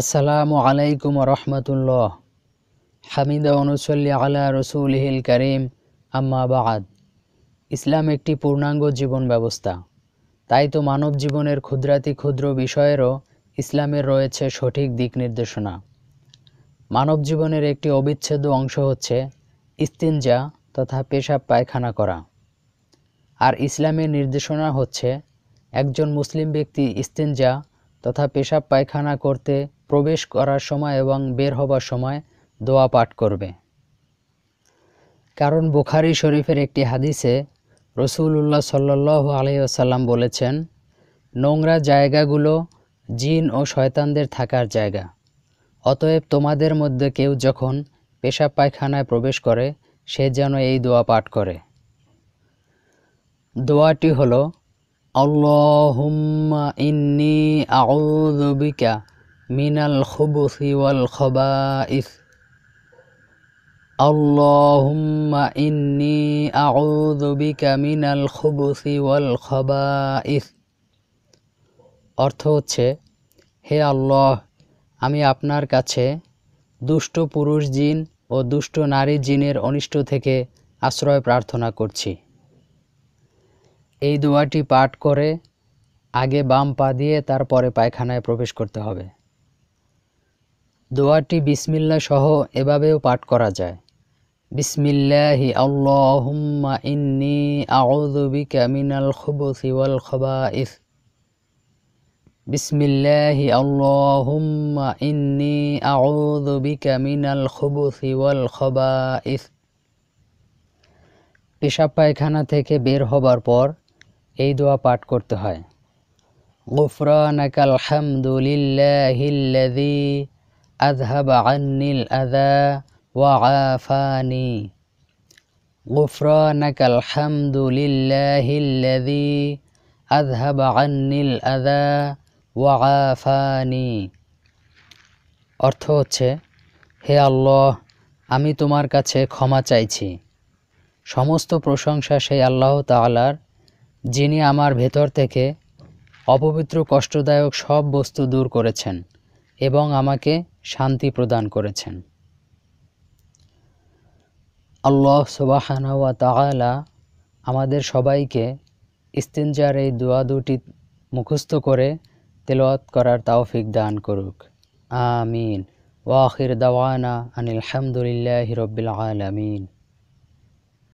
আসসালামু আলাইকুম রহমতুল্লাহ হামিদা অনুসল্লি আলা হিল করিম আম্মাবাদ ইসলাম একটি পূর্ণাঙ্গ জীবন ব্যবস্থা তাই তো মানব জীবনের ক্ষুদ্রাতি ক্ষুদ্র বিষয়েরও ইসলামের রয়েছে সঠিক দিক নির্দেশনা মানব জীবনের একটি অবিচ্ছেদ্য অংশ হচ্ছে ইস্তিনজা তথা পেশাব পায়খানা করা আর ইসলামের নির্দেশনা হচ্ছে একজন মুসলিম ব্যক্তি ইস্তিনজা তথা পেশাব পায়খানা করতে প্রবেশ করার সময় এবং বের হবার সময় দোয়া পাঠ করবে কারণ বুখারি শরীফের একটি হাদিসে রসুল্লাহ সাল্লাহ আলহিউসাল্লাম বলেছেন নোংরা জায়গাগুলো জিন ও শয়তানদের থাকার জায়গা অতএব তোমাদের মধ্যে কেউ যখন পেশাব পায়খানায় প্রবেশ করে সে যেন এই দোয়া পাঠ করে দোয়াটি হল আল্লাহুম্মা ইন্নি আউদিকা মিনাল খুবুসি ওয়াল খবাইস اللهم إني أعوذ بك من الخبث والخبائث অর্থ হচ্ছে হে আল্লাহ আমি আপনার কাছে দুষ্ট পুরুষ জিন ও দুষ্ট নারী জিনের অনিষ্ট থেকে আশ্রয় প্রার্থনা করছি এই দোয়াটি পাঠ করে আগে বাম পা দিয়ে তারপরে পায়খানায় প্রবেশ করতে হবে দোয়াটি বিসমিল্লা সহ এভাবেও পাঠ করা যায় বিসমিল্লাহি আল্লাহুম্মা ইন্নি আউযু বিকা মিনাল খুবুসি ওয়াল খাবাইস বিসমিল্লাহি আল্লাহুম্মা ইন্নি আউযু বিকা মিনাল খুবুসি ওয়াল খাবাইস পেশাব পায়খানা থেকে বের হবার পর এই দোয়া পাঠ করতে হয় গুফরানাকাল হামদুলিল্লাহিল্লাযী আজহাব আন্নিল আদা ওয়া আফানি غفرانك الحمد لله الذي أذهب عني الأذى وعافاني অর্থ হচ্ছে হে আল্লাহ আমি তোমার কাছে ক্ষমা চাইছি সমস্ত প্রশংসা সেই আল্লাহ তালার যিনি আমার ভেতর থেকে অপবিত্র কষ্টদায়ক সব বস্তু দূর করেছেন এবং আমাকে শান্তি প্রদান করেছেন আল্লাহ সুবাহানওয়া তালা আমাদের সবাইকে ইস্তিনজার এই দোয়া দুটি মুখস্থ করে তেলওয়াত করার তাওফিক দান করুক আমিন ওয়াখির দাওয়ানা আনিল হামদুলিল্লাহ রবিল আলমিন